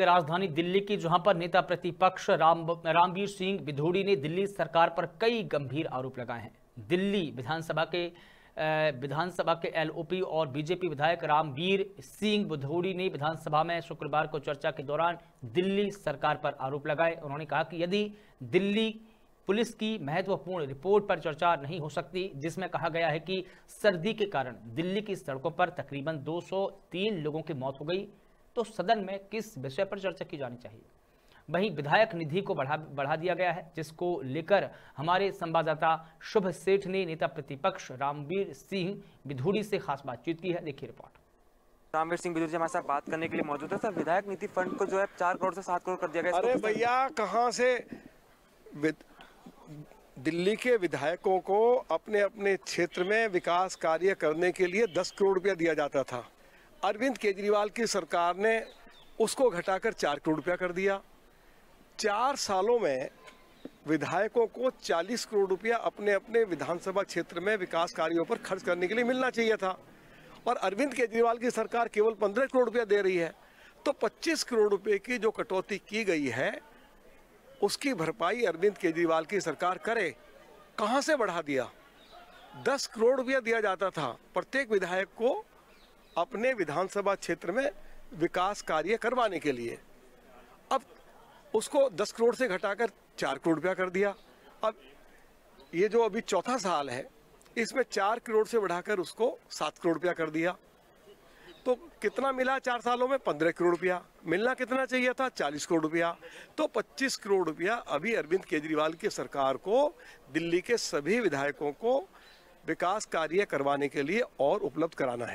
राजधानी दिल्ली की जहां पर नेता प्रतिपक्ष राम रामवीर सिंह बिधूड़ी ने दिल्ली सरकार पर कई गंभीर आरोप लगाए हैं दिल्ली विधानसभा के विधानसभा के एलओपी और बीजेपी विधायक रामवीर सिंह बुधौड़ी ने विधानसभा में शुक्रवार को चर्चा के दौरान दिल्ली सरकार पर आरोप लगाए उन्होंने कहा कि यदि दिल्ली पुलिस की महत्वपूर्ण रिपोर्ट पर चर्चा नहीं हो सकती जिसमें कहा गया है कि सर्दी के कारण दिल्ली की सड़कों पर तकरीबन 203 लोगों की मौत हो गई तो सदन में किस विषय पर चर्चा की जानी चाहिए वहीं विधायक निधि को बढ़ा बढ़ा दिया गया है जिसको लेकर हमारे संवाददाता शुभ सेठ ने नेता प्रतिपक्ष रामवीर सिंह विधूड़ी से खास बातचीत की है देखिए रिपोर्ट रामवीर सिंह विधूड़ी हमारे साथ बात करने के लिए मौजूद है सर विधायक निधि फंड को जो है चार करोड़ से सात करोड़ कर दिया गया अरे भैया कहाँ से दिल्ली के विधायकों को अपने अपने क्षेत्र में विकास कार्य करने के लिए दस करोड़ रुपया दिया जाता था अरविंद केजरीवाल की सरकार ने उसको घटाकर चार करोड़ रुपया कर दिया चार सालों में विधायकों को 40 करोड़ रुपया अपने अपने विधानसभा क्षेत्र में विकास कार्यों पर खर्च करने के लिए मिलना चाहिए था और अरविंद केजरीवाल की सरकार केवल 15 करोड़ रुपया दे रही है तो 25 करोड़ रुपये की जो कटौती की गई है उसकी भरपाई अरविंद केजरीवाल की सरकार करे कहाँ से बढ़ा दिया दस करोड़ रुपया दिया जाता था प्रत्येक विधायक को अपने विधानसभा क्षेत्र में विकास कार्य करवाने के लिए अब उसको दस करोड़ से घटाकर चार करोड़ रुपया कर दिया अब ये जो अभी चौथा साल है इसमें चार करोड़ से बढ़ाकर उसको सात करोड़ रुपया कर दिया तो कितना मिला चार सालों में पंद्रह करोड़ रुपया मिलना कितना चाहिए था चालीस करोड़ रुपया तो पच्चीस करोड़ रुपया अभी अरविंद केजरीवाल की सरकार को दिल्ली के सभी विधायकों को विकास कार्य करवाने के लिए और उपलब्ध कराना है